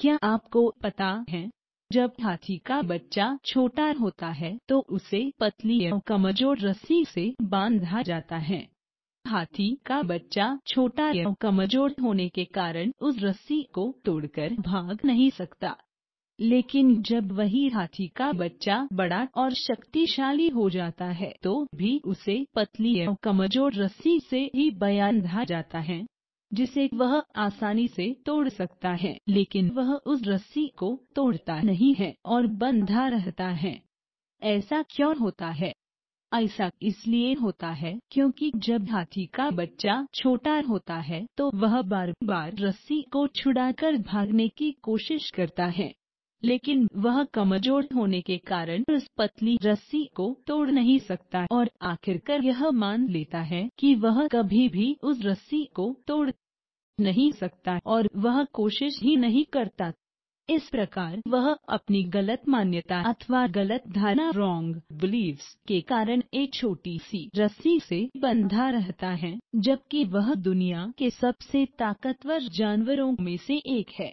क्या आपको पता है जब हाथी का बच्चा छोटा होता है तो उसे पतली एवं कमजोर रस्सी से बांधा जाता है हाथी का बच्चा छोटा एवं कमजोर होने के कारण उस रस्सी को तोड़कर भाग नहीं सकता लेकिन जब वही हाथी का बच्चा बड़ा और शक्तिशाली हो जाता है तो भी उसे पतली एवं कमजोर रस्सी से ही बांधा जाता है जिसे वह आसानी से तोड़ सकता है लेकिन वह उस रस्सी को तोड़ता नहीं है और बंधा रहता है ऐसा क्यों होता है ऐसा इसलिए होता है क्योंकि जब हाथी का बच्चा छोटा होता है तो वह बार बार रस्सी को छुड़ाकर भागने की कोशिश करता है लेकिन वह कमजोर होने के कारण उस पतली रस्सी को तोड़ नहीं सकता और आखिरकार यह मान लेता है कि वह कभी भी उस रस्सी को तोड़ नहीं सकता और वह कोशिश ही नहीं करता इस प्रकार वह अपनी गलत मान्यता अथवा गलत धारणा रॉन्ग बिलीव्स के कारण एक छोटी सी रस्सी से बंधा रहता है जबकि वह दुनिया के सबसे ताकतवर जानवरों में से एक है